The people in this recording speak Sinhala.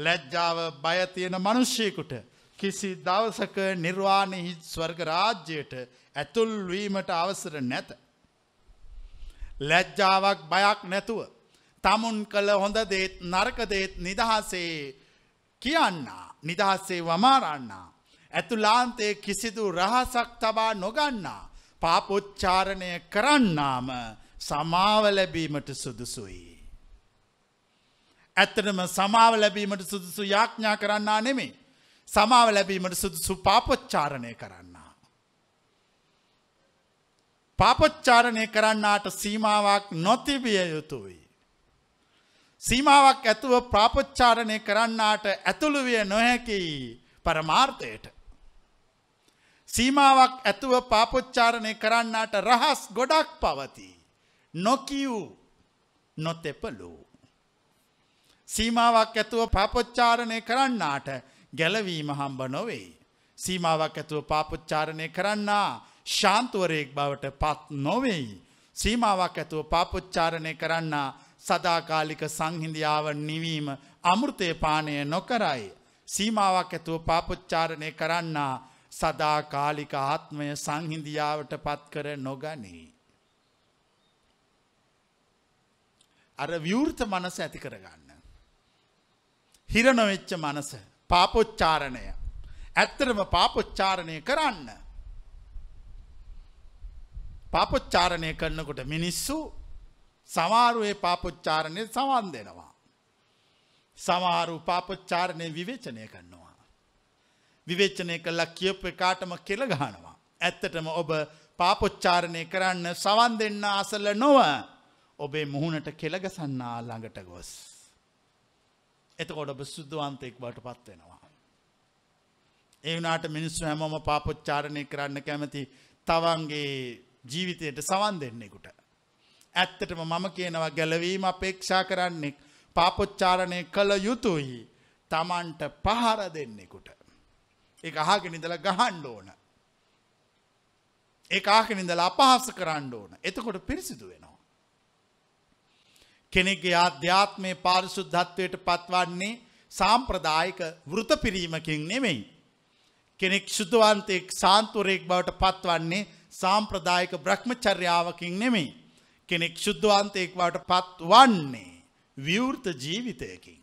ලැජ්ජාව බයතියෙන මනුෂ්‍යයකුට කිසි දවසක නිර්වාණහි ස්වර්ග රාජ්‍යයට ඇතුල්වීමට අවසර නැත. ලැජ්ජාවක් බයක් නැතුව. තමුන් කළ හොඳ දේත් නර්කදේත් නිදහසේ කියන්නා නිදහස්සේ වමාරන්නා. ඇතුලාන්තේ කිසිදු රහසක් තබා නොගන්නා පාපොච්චාරණය කරන්නාම සමාව ලැබීමට සුදුසුයි. ඇත්තටම සමාව ලැබීමට සුදුසු යාඥා කරන්නා නෙමේ. සමාව ලැබීමට සුදුසු පාපොච්චාරණය කරන්නා. පාපොච්චාරණය කරන්නාට සීමාවක් නොතිබිය යුතුයි. සීමාවක් ඇතුව ප්‍රාපොච්චාරණය කරන්නාට ඇතුළුවිය නොහැකි පරමාර්ථයට. සීමාවක් ඇතුව පාපොච්චාරණය කරන්නාට රහස් ගොඩක් පවති. නොකිවූ නොතෙපලූ. සීමාවක් ඇතුව පාපොච්චාරණය කරන්නාට ගැලවීම හම්බ නොවෙයි. සීමාවක් ඇතුව පාපොච්චාරණය කරන්නා ශාන්තුවරයෙක් බවට පත් නොවෙයි. සීමාවක් ඇතුව පාපොච්චාරණය කරන්නා සදාකාලික සංහිඳියාව නිවීම අමෘතය පානය නොකරයි. සීමාවක් ඇතුව පාපොච්චාරණය කරන්නා සදාකාලික ආත්මය සංහිඳියාවට පත් කර නොගනී. අර විවෘත මනස ඇති කරගන්න. හිරනොවෙච්ච මනස පාපොච්චාරණය. ඇත්තරම පාපොච්චාරණය කරන්න. පාපොච්චාරණය කරනකොට මිනිස්සු සමාරුවේ පාපොච්චාරණය සවන් දෙනවා. සමාරු පාපොච්චාරණය විවේචනය කරනවා. විවේචනය කල්ලා කියප් එකාටම කෙළ ගහනවා. ඇත්තටම ඔබ පාපොච්චාරණය කරන්න සවන් දෙන්න අසල නොව ඔබේ මුහුණට කෙළගසන්නා ළඟට ගොස්. එතකොට ඔබ සුද්ධවන්තයෙක් බවට පත් වෙනවා. ඒ වුණාට මිනිස්සු හැමෝම පාපොච්චාරණය කරන්න කැමති තවන්ගේ ජීවිතයට සවන් දෙන්නෙකුට. ඇත්තටම මම කියනවා ගැලවීම අපේක්ෂා කරන්නෙක් පාපොච්චාරණය කළ යුතුයි තමන්ට පහර දෙන්නෙකුට. ඒ අහගෙනනිදල ගහන්ඩ ඕන. ඒ ආගෙනනිදල අපහස කරන්න ඕන එතකොට පිරිසිදු වෙනවා. කෙනෙක්ගේ අධ්‍යාත්මය පාරිසුද්ධත්වයට පත්වන්නේ සාම්ප්‍රදායික වෘත පිරීමකින් නෙමෙයි. කෙනෙක් ශුද්ධවන්තයෙක් සාන්තුරයෙක් බවට පත්වන්නේ සාම්ප්‍රදායික බ්‍රහ්මචර්යාවකින් නෙමෙයි. කෙනෙක් ශුද්ධවන්තයෙක් බවට පත් වන්නේ විවෘත ජීවිතයකින්.